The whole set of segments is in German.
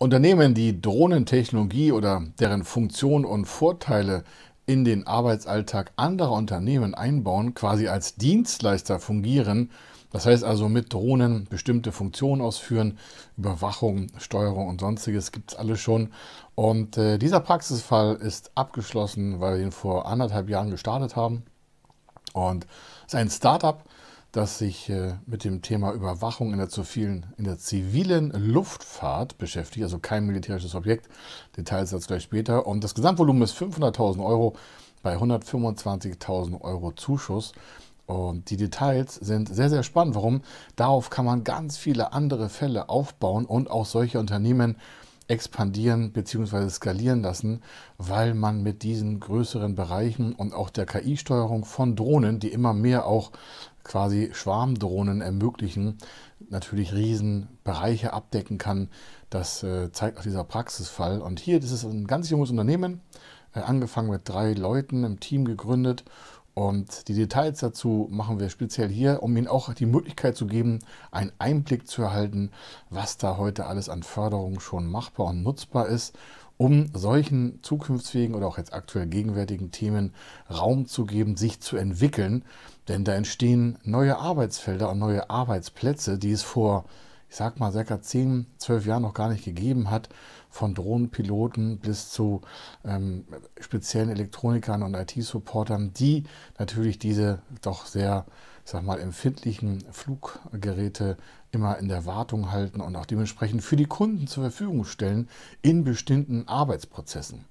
Unternehmen, die Drohnentechnologie oder deren Funktion und Vorteile in den Arbeitsalltag anderer Unternehmen einbauen, quasi als Dienstleister fungieren, das heißt also mit Drohnen bestimmte Funktionen ausführen, Überwachung, Steuerung und sonstiges gibt es alle schon. Und äh, dieser Praxisfall ist abgeschlossen, weil wir ihn vor anderthalb Jahren gestartet haben. Und es ist ein Startup, das sich äh, mit dem Thema Überwachung in der, zivilen, in der zivilen Luftfahrt beschäftigt, also kein militärisches Objekt. Details dazu gleich später. Und das Gesamtvolumen ist 500.000 Euro bei 125.000 Euro Zuschuss. Und die Details sind sehr, sehr spannend. Warum? Darauf kann man ganz viele andere Fälle aufbauen und auch solche Unternehmen expandieren bzw. skalieren lassen, weil man mit diesen größeren Bereichen und auch der KI-Steuerung von Drohnen, die immer mehr auch quasi Schwarmdrohnen ermöglichen, natürlich riesen Bereiche abdecken kann. Das äh, zeigt auch dieser Praxisfall. Und hier, das ist ein ganz junges Unternehmen, äh, angefangen mit drei Leuten im Team gegründet und die Details dazu machen wir speziell hier, um Ihnen auch die Möglichkeit zu geben, einen Einblick zu erhalten, was da heute alles an Förderung schon machbar und nutzbar ist, um solchen zukunftsfähigen oder auch jetzt aktuell gegenwärtigen Themen Raum zu geben, sich zu entwickeln. Denn da entstehen neue Arbeitsfelder und neue Arbeitsplätze, die es vor ich sag mal, circa 10, 12 Jahren noch gar nicht gegeben hat, von Drohnenpiloten bis zu ähm, speziellen Elektronikern und IT-Supportern, die natürlich diese doch sehr, ich sag mal, empfindlichen Fluggeräte immer in der Wartung halten und auch dementsprechend für die Kunden zur Verfügung stellen in bestimmten Arbeitsprozessen.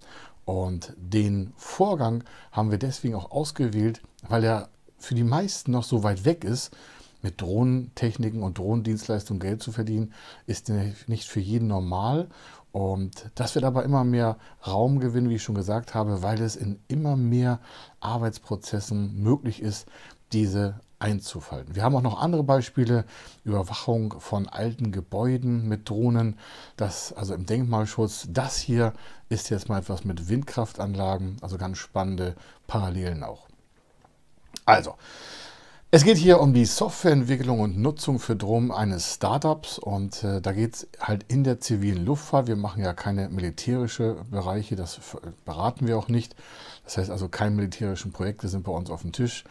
Und den Vorgang haben wir deswegen auch ausgewählt, weil er für die meisten noch so weit weg ist, mit Drohnentechniken und Drohnendienstleistungen Geld zu verdienen, ist nicht für jeden normal. Und das wird aber immer mehr Raum gewinnen, wie ich schon gesagt habe, weil es in immer mehr Arbeitsprozessen möglich ist, diese einzufalten. Wir haben auch noch andere Beispiele, Überwachung von alten Gebäuden mit Drohnen, das also im Denkmalschutz. Das hier ist jetzt mal etwas mit Windkraftanlagen, also ganz spannende Parallelen auch. Also, es geht hier um die Softwareentwicklung und Nutzung für Drohnen eines Startups und äh, da geht es halt in der zivilen Luftfahrt. Wir machen ja keine militärischen Bereiche, das beraten wir auch nicht. Das heißt also, keine militärischen Projekte sind bei uns auf dem Tisch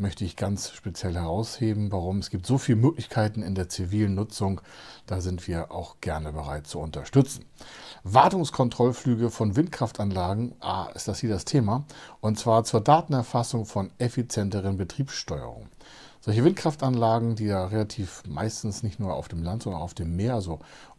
möchte ich ganz speziell herausheben. Warum? Es gibt so viele Möglichkeiten in der zivilen Nutzung, da sind wir auch gerne bereit zu unterstützen. Wartungskontrollflüge von Windkraftanlagen, ah, ist das hier das Thema, und zwar zur Datenerfassung von effizienteren Betriebssteuerungen. Solche Windkraftanlagen, die ja relativ meistens nicht nur auf dem Land, sondern auch auf dem Meer, also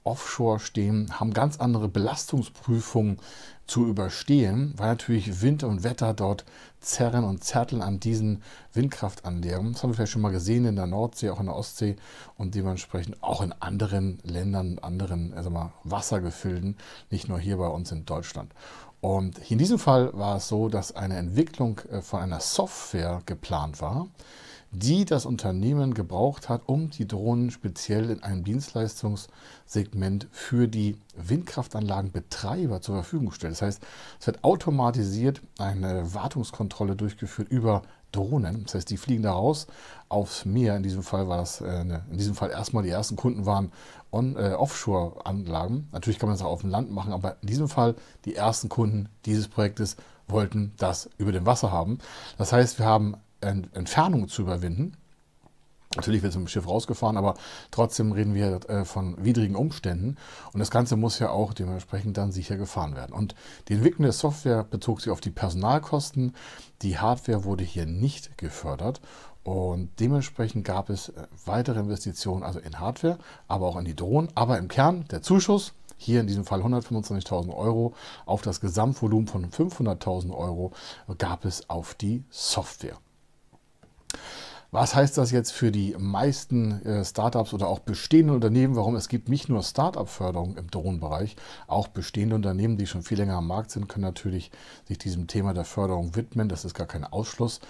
offshore stehen, haben ganz andere Belastungsprüfungen zu überstehen, weil natürlich Wind und Wetter dort zerren und zerteln an diesen Windkraftanlagen. Das haben wir vielleicht schon mal gesehen in der Nordsee, auch in der Ostsee und dementsprechend auch in anderen Ländern, anderen also mal Wassergefilden, nicht nur hier bei uns in Deutschland. Und in diesem Fall war es so, dass eine Entwicklung äh, von einer Software geplant war, die das Unternehmen gebraucht hat, um die Drohnen speziell in einem Dienstleistungssegment für die Windkraftanlagenbetreiber zur Verfügung stellt. Das heißt, es wird automatisiert eine Wartungskontrolle durchgeführt über Drohnen. Das heißt, die fliegen da raus aufs Meer. In diesem Fall war das, äh, in diesem Fall erstmal die ersten Kunden waren on, äh, Offshore-Anlagen. Natürlich kann man das auch auf dem Land machen, aber in diesem Fall die ersten Kunden dieses Projektes wollten das über dem Wasser haben. Das heißt, wir haben Entfernung zu überwinden. Natürlich wird es mit dem Schiff rausgefahren, aber trotzdem reden wir äh, von widrigen Umständen. Und das Ganze muss ja auch dementsprechend dann sicher gefahren werden. Und die Entwicklung der Software bezog sich auf die Personalkosten. Die Hardware wurde hier nicht gefördert. Und dementsprechend gab es äh, weitere Investitionen, also in Hardware, aber auch in die Drohnen. Aber im Kern der Zuschuss, hier in diesem Fall 125.000 Euro, auf das Gesamtvolumen von 500.000 Euro gab es auf die Software. Was heißt das jetzt für die meisten äh, Startups oder auch bestehende Unternehmen? Warum es gibt nicht nur Startup-Förderung im Drohnenbereich, auch bestehende Unternehmen, die schon viel länger am Markt sind, können natürlich sich diesem Thema der Förderung widmen. Das ist gar kein Ausschluss.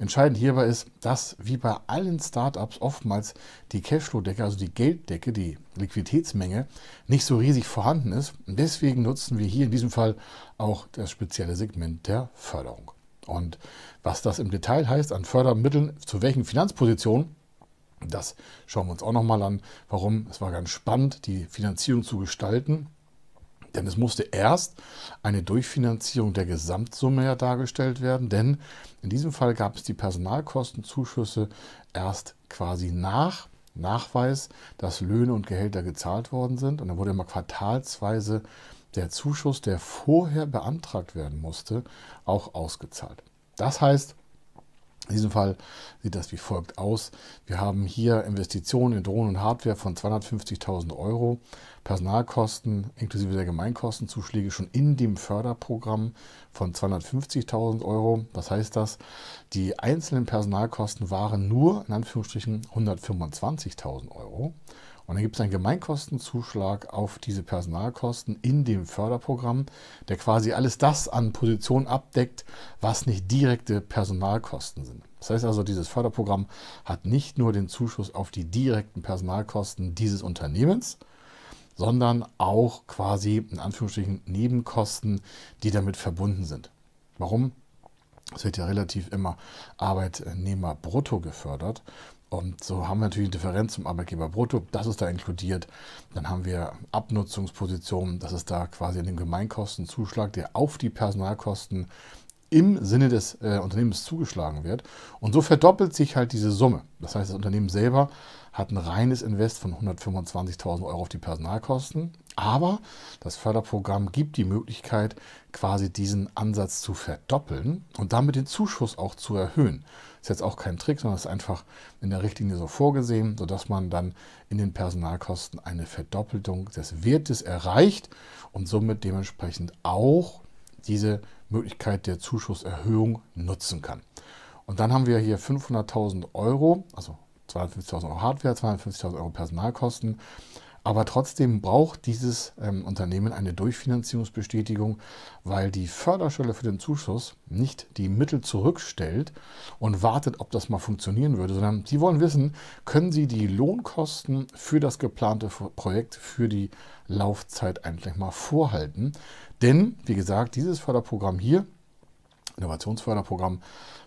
Entscheidend hierbei ist, dass wie bei allen Startups oftmals die Cashflow-Decke, also die Gelddecke, die Liquiditätsmenge nicht so riesig vorhanden ist. deswegen nutzen wir hier in diesem Fall auch das spezielle Segment der Förderung. Und was das im Detail heißt an Fördermitteln, zu welchen Finanzpositionen, das schauen wir uns auch nochmal an, warum es war ganz spannend, die Finanzierung zu gestalten. Denn es musste erst eine Durchfinanzierung der Gesamtsumme ja dargestellt werden, denn in diesem Fall gab es die Personalkostenzuschüsse erst quasi nach Nachweis, dass Löhne und Gehälter gezahlt worden sind. Und dann wurde immer quartalsweise der Zuschuss, der vorher beantragt werden musste, auch ausgezahlt. Das heißt, in diesem Fall sieht das wie folgt aus. Wir haben hier Investitionen in Drohnen und Hardware von 250.000 Euro, Personalkosten inklusive der Gemeinkostenzuschläge schon in dem Förderprogramm von 250.000 Euro. Was heißt das? Die einzelnen Personalkosten waren nur in Anführungsstrichen 125.000 Euro. Und dann gibt es einen Gemeinkostenzuschlag auf diese Personalkosten in dem Förderprogramm, der quasi alles das an Positionen abdeckt, was nicht direkte Personalkosten sind. Das heißt also, dieses Förderprogramm hat nicht nur den Zuschuss auf die direkten Personalkosten dieses Unternehmens, sondern auch quasi in Anführungsstrichen Nebenkosten, die damit verbunden sind. Warum? Es wird ja relativ immer Arbeitnehmer brutto gefördert. Und so haben wir natürlich die Differenz zum Arbeitgeberbrutto, das ist da inkludiert. Dann haben wir Abnutzungspositionen, das ist da quasi in dem Gemeinkostenzuschlag, der auf die Personalkosten im Sinne des äh, Unternehmens zugeschlagen wird. Und so verdoppelt sich halt diese Summe. Das heißt, das Unternehmen selber hat ein reines Invest von 125.000 Euro auf die Personalkosten. Aber das Förderprogramm gibt die Möglichkeit, quasi diesen Ansatz zu verdoppeln und damit den Zuschuss auch zu erhöhen. Ist jetzt auch kein Trick, sondern ist einfach in der Richtlinie so vorgesehen, sodass man dann in den Personalkosten eine Verdoppelung des Wertes erreicht und somit dementsprechend auch diese Möglichkeit der Zuschusserhöhung nutzen kann. Und dann haben wir hier 500.000 Euro, also 250.000 Euro Hardware, 250.000 Euro Personalkosten. Aber trotzdem braucht dieses ähm, Unternehmen eine Durchfinanzierungsbestätigung, weil die Förderstelle für den Zuschuss nicht die Mittel zurückstellt und wartet, ob das mal funktionieren würde, sondern sie wollen wissen, können sie die Lohnkosten für das geplante Projekt für die Laufzeit eigentlich mal vorhalten, denn, wie gesagt, dieses Förderprogramm hier, Innovationsförderprogramm,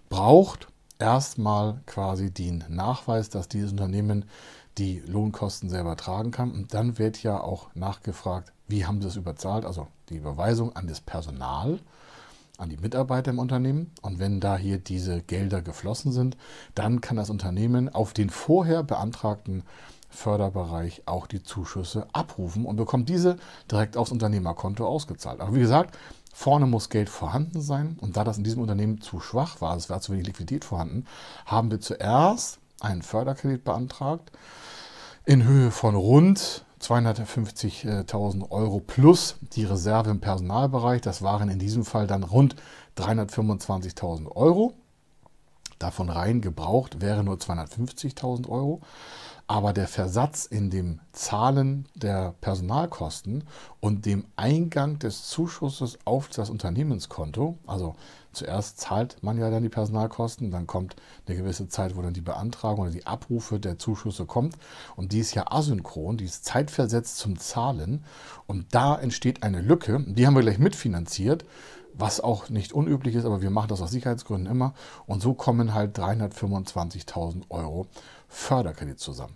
braucht erstmal quasi den Nachweis, dass dieses Unternehmen die Lohnkosten selber tragen kann. Und dann wird ja auch nachgefragt, wie haben sie es überzahlt, also die Überweisung an das Personal, an die Mitarbeiter im Unternehmen. Und wenn da hier diese Gelder geflossen sind, dann kann das Unternehmen auf den vorher beantragten Förderbereich auch die Zuschüsse abrufen und bekommt diese direkt aufs Unternehmerkonto ausgezahlt. Aber wie gesagt, vorne muss Geld vorhanden sein und da das in diesem Unternehmen zu schwach war, es war zu wenig Liquidität vorhanden, haben wir zuerst einen Förderkredit beantragt in Höhe von rund 250.000 Euro plus die Reserve im Personalbereich. Das waren in diesem Fall dann rund 325.000 Euro. Davon rein gebraucht wäre nur 250.000 Euro aber der Versatz in dem Zahlen der Personalkosten und dem Eingang des Zuschusses auf das Unternehmenskonto, also zuerst zahlt man ja dann die Personalkosten, dann kommt eine gewisse Zeit, wo dann die Beantragung oder die Abrufe der Zuschüsse kommt und die ist ja asynchron, die ist zeitversetzt zum Zahlen und da entsteht eine Lücke, die haben wir gleich mitfinanziert, was auch nicht unüblich ist, aber wir machen das aus Sicherheitsgründen immer und so kommen halt 325.000 Euro Förderkredit zusammen.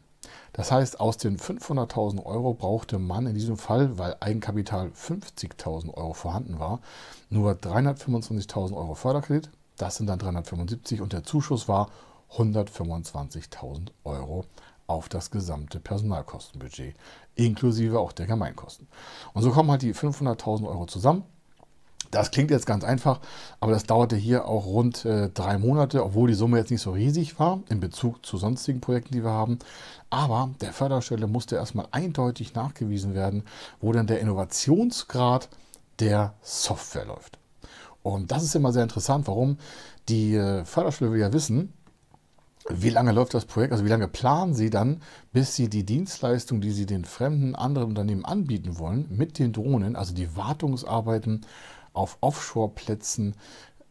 Das heißt, aus den 500.000 Euro brauchte man in diesem Fall, weil Eigenkapital 50.000 Euro vorhanden war, nur 325.000 Euro Förderkredit, das sind dann 375 und der Zuschuss war 125.000 Euro auf das gesamte Personalkostenbudget, inklusive auch der Gemeinkosten. Und so kommen halt die 500.000 Euro zusammen das klingt jetzt ganz einfach, aber das dauerte hier auch rund äh, drei Monate, obwohl die Summe jetzt nicht so riesig war in Bezug zu sonstigen Projekten, die wir haben. Aber der Förderstelle musste erstmal eindeutig nachgewiesen werden, wo dann der Innovationsgrad der Software läuft. Und das ist immer sehr interessant, warum die äh, Förderstelle will ja wissen, wie lange läuft das Projekt? Also wie lange planen Sie dann, bis Sie die Dienstleistung, die Sie den fremden anderen Unternehmen anbieten wollen, mit den Drohnen, also die Wartungsarbeiten auf Offshore-Plätzen,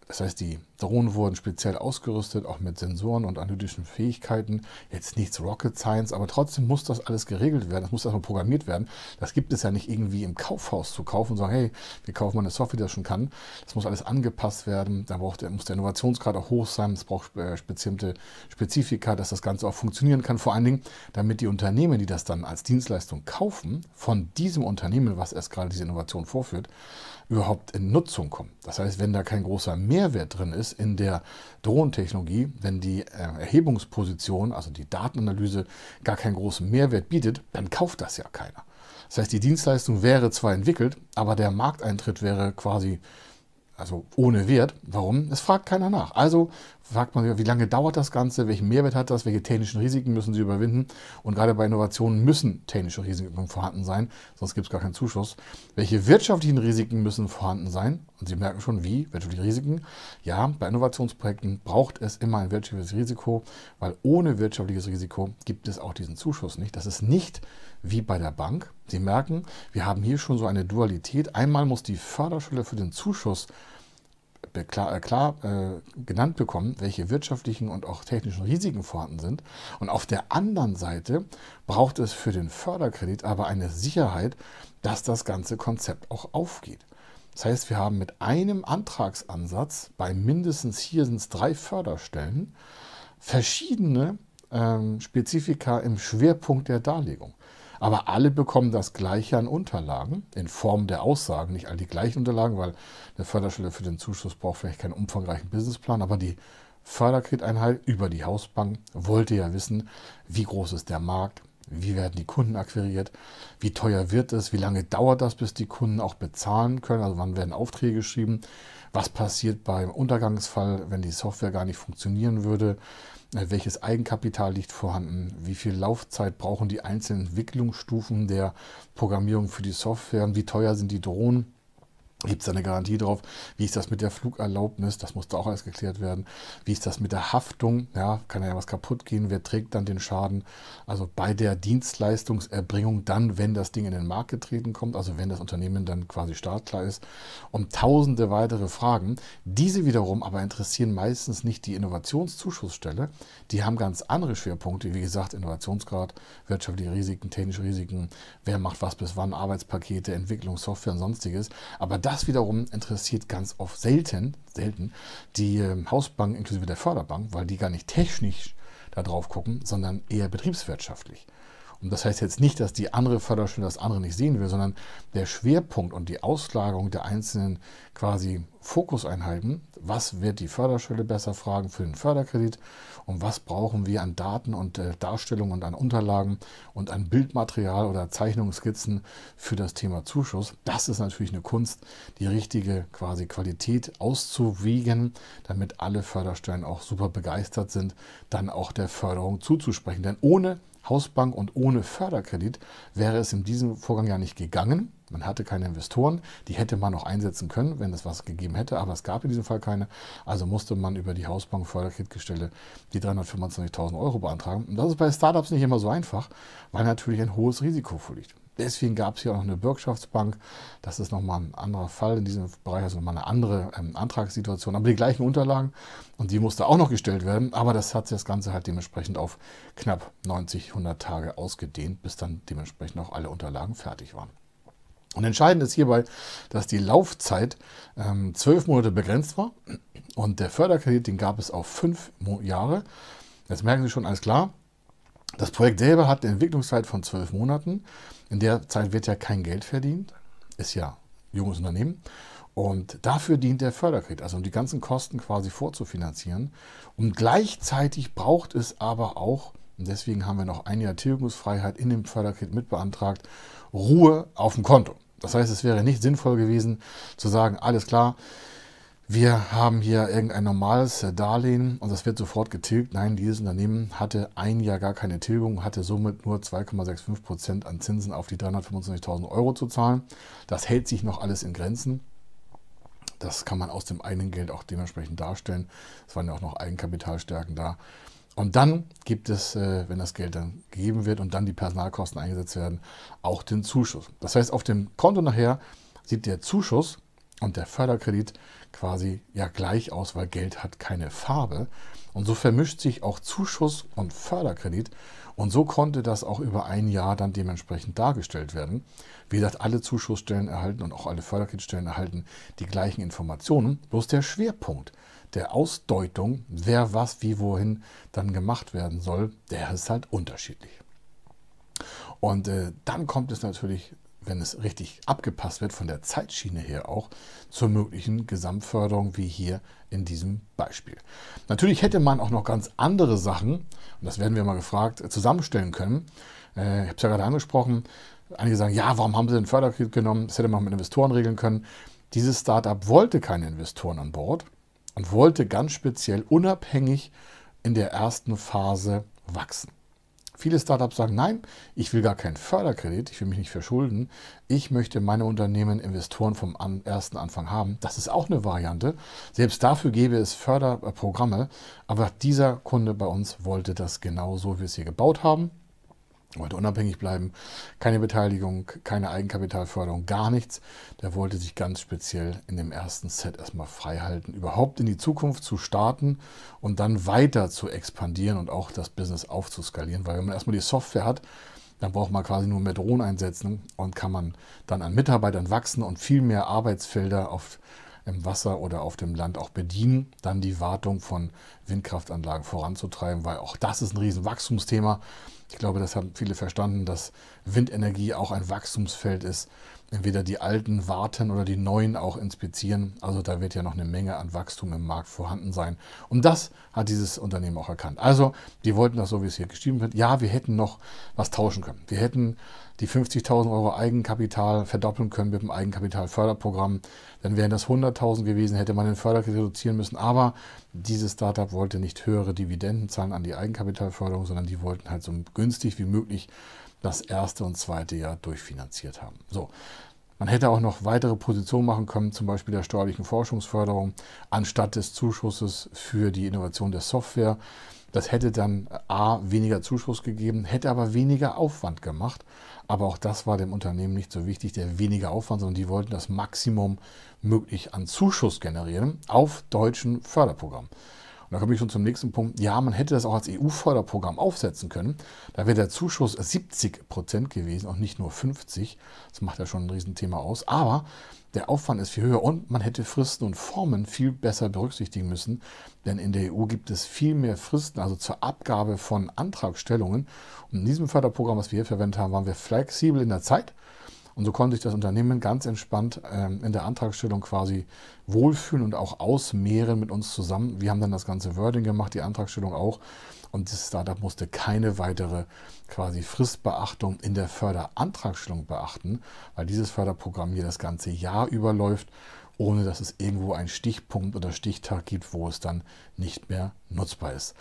das heißt die Drohnen wurden speziell ausgerüstet, auch mit Sensoren und analytischen Fähigkeiten. Jetzt nichts Rocket Science, aber trotzdem muss das alles geregelt werden. Das muss erstmal programmiert werden. Das gibt es ja nicht irgendwie im Kaufhaus zu kaufen und sagen, hey, wir kaufen mal eine Software, die das schon kann. Das muss alles angepasst werden. Da braucht, muss der Innovationsgrad auch hoch sein. Es braucht bestimmte äh, Spezifika, dass das Ganze auch funktionieren kann. Vor allen Dingen, damit die Unternehmen, die das dann als Dienstleistung kaufen, von diesem Unternehmen, was erst gerade diese Innovation vorführt, überhaupt in Nutzung kommen. Das heißt, wenn da kein großer Mehrwert drin ist, ist in der Drohnentechnologie, wenn die äh, Erhebungsposition, also die Datenanalyse, gar keinen großen Mehrwert bietet, dann kauft das ja keiner. Das heißt, die Dienstleistung wäre zwar entwickelt, aber der Markteintritt wäre quasi also ohne Wert. Warum? Es fragt keiner nach. Also fragt man sich, wie lange dauert das Ganze, welchen Mehrwert hat das, welche technischen Risiken müssen sie überwinden. Und gerade bei Innovationen müssen technische Risiken vorhanden sein, sonst gibt es gar keinen Zuschuss. Welche wirtschaftlichen Risiken müssen vorhanden sein? Und Sie merken schon, wie wirtschaftliche Risiken. Ja, bei Innovationsprojekten braucht es immer ein wirtschaftliches Risiko, weil ohne wirtschaftliches Risiko gibt es auch diesen Zuschuss nicht. Das ist nicht wie bei der Bank, Sie merken, wir haben hier schon so eine Dualität. Einmal muss die Förderschwelle für den Zuschuss klar, äh, klar äh, genannt bekommen, welche wirtschaftlichen und auch technischen Risiken vorhanden sind. Und auf der anderen Seite braucht es für den Förderkredit aber eine Sicherheit, dass das ganze Konzept auch aufgeht. Das heißt, wir haben mit einem Antragsansatz bei mindestens hier sind es drei Förderstellen verschiedene ähm, Spezifika im Schwerpunkt der Darlegung. Aber alle bekommen das Gleiche an Unterlagen in Form der Aussagen. Nicht all die gleichen Unterlagen, weil eine Förderstelle für den Zuschuss braucht vielleicht keinen umfangreichen Businessplan, aber die Förderkrediteinheit über die Hausbank wollte ja wissen, wie groß ist der Markt, wie werden die Kunden akquiriert, wie teuer wird es, wie lange dauert das, bis die Kunden auch bezahlen können, also wann werden Aufträge geschrieben, was passiert beim Untergangsfall, wenn die Software gar nicht funktionieren würde, äh, welches Eigenkapital liegt vorhanden, wie viel Laufzeit brauchen die einzelnen Entwicklungsstufen der Programmierung für die Software, wie teuer sind die Drohnen Gibt es da eine Garantie drauf? Wie ist das mit der Flugerlaubnis? Das musste auch erst geklärt werden. Wie ist das mit der Haftung? Ja, kann ja was kaputt gehen. Wer trägt dann den Schaden? Also bei der Dienstleistungserbringung dann, wenn das Ding in den Markt getreten kommt, also wenn das Unternehmen dann quasi startklar ist. Und tausende weitere Fragen. Diese wiederum aber interessieren meistens nicht die Innovationszuschussstelle. Die haben ganz andere Schwerpunkte, wie gesagt, Innovationsgrad, wirtschaftliche Risiken, technische Risiken, wer macht was bis wann, Arbeitspakete, Entwicklung, Software und sonstiges. Aber das das wiederum interessiert ganz oft selten, selten die ähm, Hausbank inklusive der Förderbank, weil die gar nicht technisch da drauf gucken, sondern eher betriebswirtschaftlich. Und das heißt jetzt nicht, dass die andere Förderstelle das andere nicht sehen will, sondern der Schwerpunkt und die Auslagerung der einzelnen quasi Fokuseinheiten, was wird die Förderstelle besser fragen für den Förderkredit und was brauchen wir an Daten und äh, Darstellungen und an Unterlagen und an Bildmaterial oder Zeichnungsskizzen für das Thema Zuschuss. Das ist natürlich eine Kunst, die richtige quasi Qualität auszuwiegen, damit alle Förderstellen auch super begeistert sind, dann auch der Förderung zuzusprechen. Denn ohne Hausbank und ohne Förderkredit wäre es in diesem Vorgang ja nicht gegangen. Man hatte keine Investoren, die hätte man noch einsetzen können, wenn es was gegeben hätte, aber es gab in diesem Fall keine. Also musste man über die Hausbank Förderkreditgestelle die 325.000 Euro beantragen. Und das ist bei Startups nicht immer so einfach, weil natürlich ein hohes Risiko vorliegt. Deswegen gab es hier auch noch eine Bürgschaftsbank. Das ist nochmal ein anderer Fall in diesem Bereich, also nochmal eine andere ähm, Antragssituation. Aber die gleichen Unterlagen und die musste auch noch gestellt werden. Aber das hat sich das Ganze halt dementsprechend auf knapp 90, 100 Tage ausgedehnt, bis dann dementsprechend auch alle Unterlagen fertig waren. Und entscheidend ist hierbei, dass die Laufzeit ähm, zwölf ähm, Monate begrenzt war und der Förderkredit, den gab es auf fünf Jahre. Jetzt merken Sie schon, alles klar. Das Projekt selber hat eine Entwicklungszeit von zwölf Monaten. In der Zeit wird ja kein Geld verdient. Ist ja ein junges Unternehmen. Und dafür dient der Förderkredit, also um die ganzen Kosten quasi vorzufinanzieren. Und gleichzeitig braucht es aber auch, und deswegen haben wir noch ein Jahr Tilgungsfreiheit in dem Förderkredit mitbeantragt, Ruhe auf dem Konto. Das heißt, es wäre nicht sinnvoll gewesen zu sagen, alles klar, wir haben hier irgendein normales Darlehen und das wird sofort getilgt. Nein, dieses Unternehmen hatte ein Jahr gar keine Tilgung, hatte somit nur 2,65 Prozent an Zinsen auf die 325.000 Euro zu zahlen. Das hält sich noch alles in Grenzen. Das kann man aus dem eigenen Geld auch dementsprechend darstellen. Es waren ja auch noch Eigenkapitalstärken da. Und dann gibt es, äh, wenn das Geld dann gegeben wird und dann die Personalkosten eingesetzt werden, auch den Zuschuss. Das heißt, auf dem Konto nachher sieht der Zuschuss und der Förderkredit quasi ja gleich aus, weil Geld hat keine Farbe. Und so vermischt sich auch Zuschuss und Förderkredit. Und so konnte das auch über ein Jahr dann dementsprechend dargestellt werden. Wie gesagt, alle Zuschussstellen erhalten und auch alle Förderkindstellen erhalten die gleichen Informationen. Bloß der Schwerpunkt der Ausdeutung, wer was wie wohin dann gemacht werden soll, der ist halt unterschiedlich. Und äh, dann kommt es natürlich wenn es richtig abgepasst wird, von der Zeitschiene her auch, zur möglichen Gesamtförderung wie hier in diesem Beispiel. Natürlich hätte man auch noch ganz andere Sachen, und das werden wir mal gefragt, äh, zusammenstellen können. Äh, ich habe es ja gerade angesprochen. Einige sagen, ja, warum haben sie den Förderkredit genommen? Das hätte man mit Investoren regeln können. Dieses Startup wollte keine Investoren an Bord und wollte ganz speziell unabhängig in der ersten Phase wachsen. Viele Startups sagen, nein, ich will gar keinen Förderkredit, ich will mich nicht verschulden, ich möchte meine Unternehmen Investoren vom ersten Anfang haben. Das ist auch eine Variante. Selbst dafür gäbe es Förderprogramme, aber dieser Kunde bei uns wollte das genau so, wie wir es hier gebaut haben wollte unabhängig bleiben, keine Beteiligung, keine Eigenkapitalförderung, gar nichts. Der wollte sich ganz speziell in dem ersten Set erstmal frei halten, überhaupt in die Zukunft zu starten und dann weiter zu expandieren und auch das Business aufzuskalieren. Weil wenn man erstmal die Software hat, dann braucht man quasi nur mehr Drohnen einsetzen und kann man dann an Mitarbeitern wachsen und viel mehr Arbeitsfelder auf im Wasser oder auf dem Land auch bedienen, dann die Wartung von Windkraftanlagen voranzutreiben, weil auch das ist ein Riesenwachstumsthema. Wachstumsthema. Ich glaube, das haben viele verstanden, dass Windenergie auch ein Wachstumsfeld ist entweder die alten warten oder die neuen auch inspizieren. Also da wird ja noch eine Menge an Wachstum im Markt vorhanden sein. Und das hat dieses Unternehmen auch erkannt. Also die wollten das so, wie es hier geschrieben wird. Ja, wir hätten noch was tauschen können. Wir hätten die 50.000 Euro Eigenkapital verdoppeln können mit dem Eigenkapitalförderprogramm. Dann wären das 100.000 gewesen, hätte man den Förderkredit reduzieren müssen. Aber dieses Startup wollte nicht höhere Dividenden zahlen an die Eigenkapitalförderung, sondern die wollten halt so günstig wie möglich das erste und zweite Jahr durchfinanziert haben. So, man hätte auch noch weitere Positionen machen können, zum Beispiel der steuerlichen Forschungsförderung anstatt des Zuschusses für die Innovation der Software. Das hätte dann äh, A weniger Zuschuss gegeben, hätte aber weniger Aufwand gemacht. Aber auch das war dem Unternehmen nicht so wichtig, der weniger Aufwand, sondern die wollten das Maximum möglich an Zuschuss generieren auf deutschen Förderprogrammen. Und da komme ich schon zum nächsten Punkt. Ja, man hätte das auch als EU-Förderprogramm aufsetzen können. Da wäre der Zuschuss 70 Prozent gewesen und nicht nur 50. Das macht ja schon ein Riesenthema aus. Aber der Aufwand ist viel höher und man hätte Fristen und Formen viel besser berücksichtigen müssen, denn in der EU gibt es viel mehr Fristen, also zur Abgabe von Antragstellungen. Und in diesem Förderprogramm, was wir hier verwendet haben, waren wir flexibel in der Zeit. Und so konnte sich das Unternehmen ganz entspannt ähm, in der Antragstellung quasi wohlfühlen und auch ausmehren mit uns zusammen. Wir haben dann das ganze Wording gemacht, die Antragstellung auch. Und das Startup musste keine weitere quasi Fristbeachtung in der Förderantragstellung beachten, weil dieses Förderprogramm hier das ganze Jahr überläuft, ohne dass es irgendwo einen Stichpunkt oder Stichtag gibt, wo es dann nicht mehr nutzbar ist.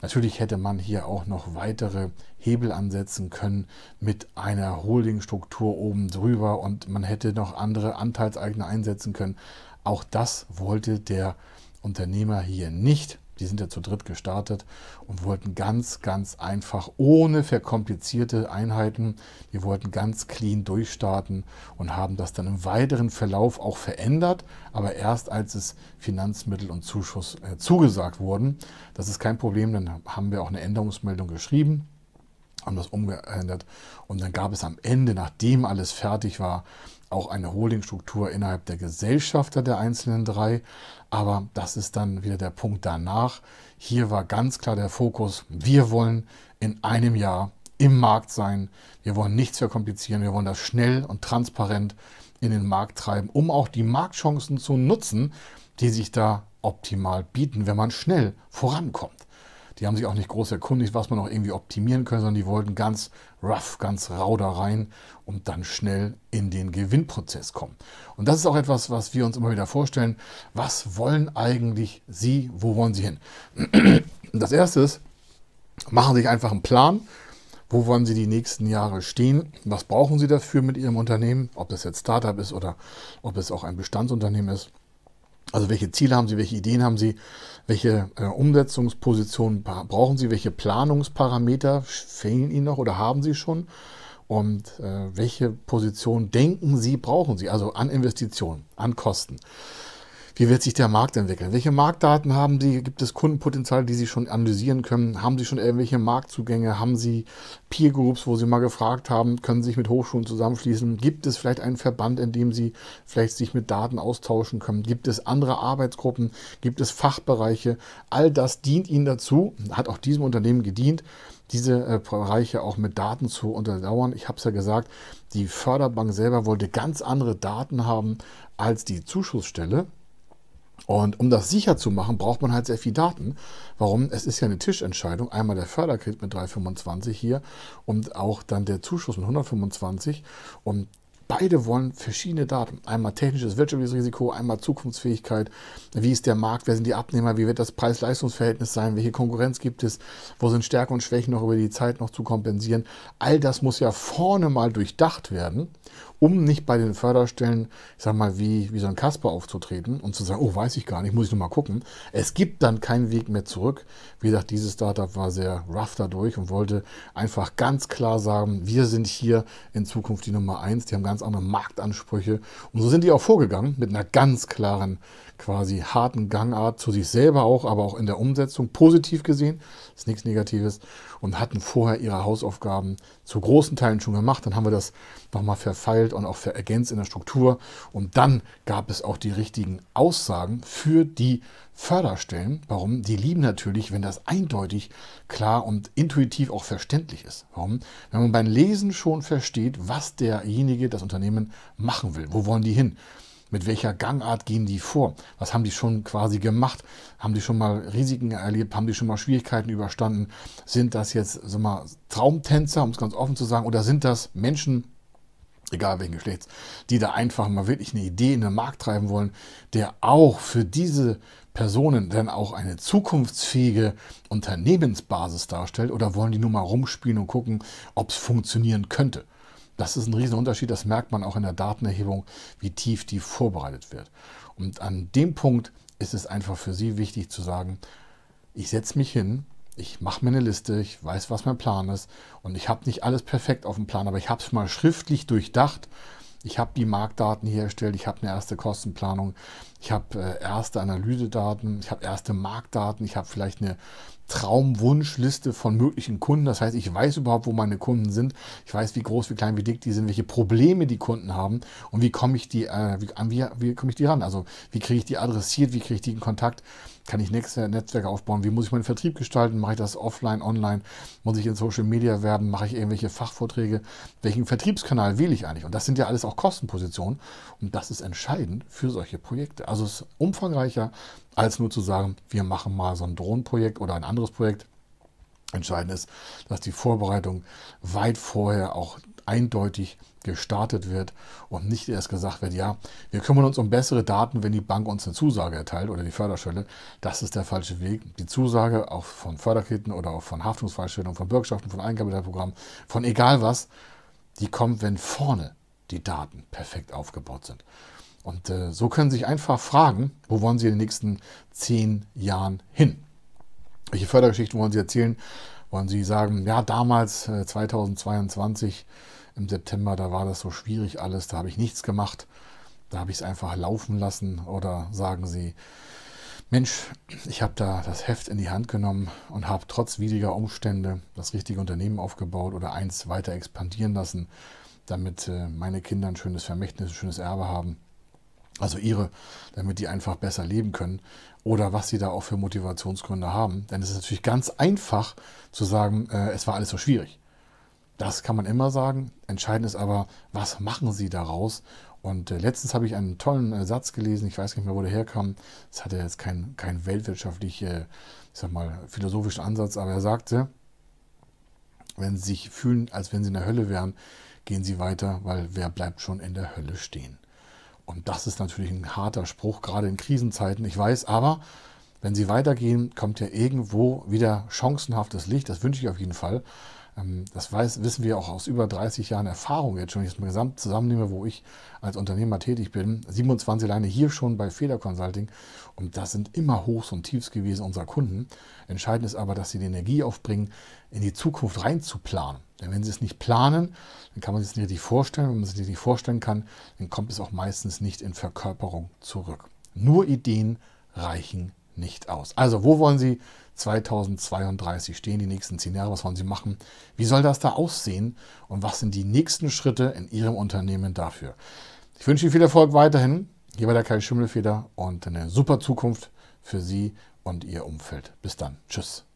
Natürlich hätte man hier auch noch weitere Hebel ansetzen können mit einer Holdingstruktur oben drüber und man hätte noch andere Anteilseigner einsetzen können. Auch das wollte der Unternehmer hier nicht die sind ja zu dritt gestartet und wollten ganz, ganz einfach, ohne verkomplizierte Einheiten, die wollten ganz clean durchstarten und haben das dann im weiteren Verlauf auch verändert, aber erst als es Finanzmittel und Zuschuss äh, zugesagt wurden. Das ist kein Problem, dann haben wir auch eine Änderungsmeldung geschrieben haben das umgeändert und dann gab es am Ende, nachdem alles fertig war, auch eine Holdingstruktur innerhalb der Gesellschafter der einzelnen drei. Aber das ist dann wieder der Punkt danach. Hier war ganz klar der Fokus, wir wollen in einem Jahr im Markt sein. Wir wollen nichts verkomplizieren. Wir wollen das schnell und transparent in den Markt treiben, um auch die Marktchancen zu nutzen, die sich da optimal bieten, wenn man schnell vorankommt. Die haben sich auch nicht groß erkundigt, was man noch irgendwie optimieren können, sondern die wollten ganz rough, ganz rau da rein und dann schnell in den Gewinnprozess kommen. Und das ist auch etwas, was wir uns immer wieder vorstellen. Was wollen eigentlich Sie? Wo wollen Sie hin? Das erste ist, machen Sie sich einfach einen Plan. Wo wollen Sie die nächsten Jahre stehen? Was brauchen Sie dafür mit Ihrem Unternehmen? Ob das jetzt Startup ist oder ob es auch ein Bestandsunternehmen ist. Also welche Ziele haben Sie, welche Ideen haben Sie, welche äh, Umsetzungspositionen brauchen Sie, welche Planungsparameter fehlen Ihnen noch oder haben Sie schon und äh, welche Position denken Sie, brauchen Sie, also an Investitionen, an Kosten. Wie wird sich der Markt entwickeln? Welche Marktdaten haben Sie? Gibt es Kundenpotenziale, die Sie schon analysieren können? Haben Sie schon irgendwelche Marktzugänge? Haben Sie Peer Groups, wo Sie mal gefragt haben, können Sie sich mit Hochschulen zusammenschließen? Gibt es vielleicht einen Verband, in dem Sie vielleicht sich mit Daten austauschen können? Gibt es andere Arbeitsgruppen? Gibt es Fachbereiche? All das dient Ihnen dazu, hat auch diesem Unternehmen gedient, diese äh, Bereiche auch mit Daten zu unterdauern. Ich habe es ja gesagt, die Förderbank selber wollte ganz andere Daten haben als die Zuschussstelle. Und um das sicher zu machen, braucht man halt sehr viel Daten. Warum? Es ist ja eine Tischentscheidung. Einmal der Förderkredit mit 325 hier und auch dann der Zuschuss mit 125. Und beide wollen verschiedene Daten. Einmal technisches wirtschaftliches Risiko, einmal Zukunftsfähigkeit. Wie ist der Markt? Wer sind die Abnehmer? Wie wird das Preis-Leistungs-Verhältnis sein? Welche Konkurrenz gibt es? Wo sind Stärken und Schwächen noch über die Zeit noch zu kompensieren? All das muss ja vorne mal durchdacht werden um nicht bei den Förderstellen, ich sag mal, wie, wie so ein Kasper aufzutreten und zu sagen, oh, weiß ich gar nicht, muss ich nur mal gucken. Es gibt dann keinen Weg mehr zurück. Wie gesagt, dieses Startup war sehr rough dadurch und wollte einfach ganz klar sagen, wir sind hier in Zukunft die Nummer eins. Die haben ganz andere Marktansprüche. Und so sind die auch vorgegangen mit einer ganz klaren, quasi harten Gangart zu sich selber auch, aber auch in der Umsetzung positiv gesehen ist nichts Negatives. Und hatten vorher ihre Hausaufgaben zu großen Teilen schon gemacht. Dann haben wir das nochmal verfeilt und auch verergänzt in der Struktur. Und dann gab es auch die richtigen Aussagen für die Förderstellen. Warum? Die lieben natürlich, wenn das eindeutig, klar und intuitiv auch verständlich ist. Warum? Wenn man beim Lesen schon versteht, was derjenige, das Unternehmen machen will. Wo wollen die hin? Mit welcher Gangart gehen die vor? Was haben die schon quasi gemacht? Haben die schon mal Risiken erlebt? Haben die schon mal Schwierigkeiten überstanden? Sind das jetzt so mal Traumtänzer, um es ganz offen zu sagen, oder sind das Menschen, egal welchen Geschlechts, die da einfach mal wirklich eine Idee in den Markt treiben wollen, der auch für diese Personen dann auch eine zukunftsfähige Unternehmensbasis darstellt? Oder wollen die nur mal rumspielen und gucken, ob es funktionieren könnte? Das ist ein Riesenunterschied, das merkt man auch in der Datenerhebung, wie tief die vorbereitet wird. Und an dem Punkt ist es einfach für Sie wichtig zu sagen, ich setze mich hin, ich mache mir eine Liste, ich weiß, was mein Plan ist und ich habe nicht alles perfekt auf dem Plan, aber ich habe es mal schriftlich durchdacht ich habe die Marktdaten hier erstellt, ich habe eine erste Kostenplanung, ich habe äh, erste Analysedaten, ich habe erste Marktdaten, ich habe vielleicht eine Traumwunschliste von möglichen Kunden. Das heißt, ich weiß überhaupt, wo meine Kunden sind. Ich weiß, wie groß, wie klein, wie dick die sind, welche Probleme die Kunden haben und wie komme ich die, äh, wie, wie, wie komme ich die ran? Also wie kriege ich die adressiert, wie kriege ich die in Kontakt? kann ich nächste Netzwerke aufbauen, wie muss ich meinen Vertrieb gestalten, mache ich das offline, online, muss ich in Social Media werben, mache ich irgendwelche Fachvorträge, welchen Vertriebskanal wähle ich eigentlich? Und das sind ja alles auch Kostenpositionen und das ist entscheidend für solche Projekte. Also es ist umfangreicher, als nur zu sagen, wir machen mal so ein Drohnenprojekt oder ein anderes Projekt. Entscheidend ist, dass die Vorbereitung weit vorher auch eindeutig gestartet wird und nicht erst gesagt wird, ja, wir kümmern uns um bessere Daten, wenn die Bank uns eine Zusage erteilt oder die Förderschwelle. Das ist der falsche Weg. Die Zusage auch von Förderketen oder auch von Haftungsfreistellung, von Bürgschaften, von Eigenkapitalprogrammen, von egal was, die kommt, wenn vorne die Daten perfekt aufgebaut sind. Und äh, so können Sie sich einfach fragen, wo wollen Sie in den nächsten zehn Jahren hin? Welche Fördergeschichten wollen Sie erzählen? Wollen Sie sagen, ja, damals, äh, 2022, im September, da war das so schwierig alles, da habe ich nichts gemacht, da habe ich es einfach laufen lassen oder sagen sie, Mensch, ich habe da das Heft in die Hand genommen und habe trotz widriger Umstände das richtige Unternehmen aufgebaut oder eins weiter expandieren lassen, damit äh, meine Kinder ein schönes Vermächtnis, ein schönes Erbe haben. Also ihre, damit die einfach besser leben können oder was sie da auch für Motivationsgründe haben. Denn es ist natürlich ganz einfach zu sagen, äh, es war alles so schwierig. Das kann man immer sagen. Entscheidend ist aber, was machen Sie daraus? Und äh, letztens habe ich einen tollen äh, Satz gelesen, ich weiß nicht mehr, wo der herkam. Es hatte jetzt keinen kein weltwirtschaftlich, äh, ich sag mal, philosophischen Ansatz, aber er sagte, wenn Sie sich fühlen, als wenn Sie in der Hölle wären, gehen Sie weiter, weil wer bleibt schon in der Hölle stehen? Und das ist natürlich ein harter Spruch, gerade in Krisenzeiten, ich weiß, aber wenn Sie weitergehen, kommt ja irgendwo wieder chancenhaftes Licht, das wünsche ich auf jeden Fall. Ähm, das weiß, wissen wir auch aus über 30 Jahren Erfahrung jetzt schon, wenn ich das gesamt zusammennehme, wo ich als Unternehmer tätig bin, 27 alleine hier schon bei Feder Consulting und das sind immer Hochs und Tiefs gewesen unserer Kunden. Entscheidend ist aber, dass sie die Energie aufbringen, in die Zukunft reinzuplanen. Denn wenn sie es nicht planen, dann kann man es sich nicht vorstellen. Wenn man es sich nicht vorstellen kann, dann kommt es auch meistens nicht in Verkörperung zurück. Nur Ideen reichen nicht aus. Also wo wollen Sie 2032 stehen, die nächsten zehn Jahre, was wollen Sie machen? Wie soll das da aussehen und was sind die nächsten Schritte in Ihrem Unternehmen dafür? Ich wünsche Ihnen viel Erfolg weiterhin, hier bei der Kai Schimmelfeder und eine super Zukunft für Sie und Ihr Umfeld. Bis dann. Tschüss.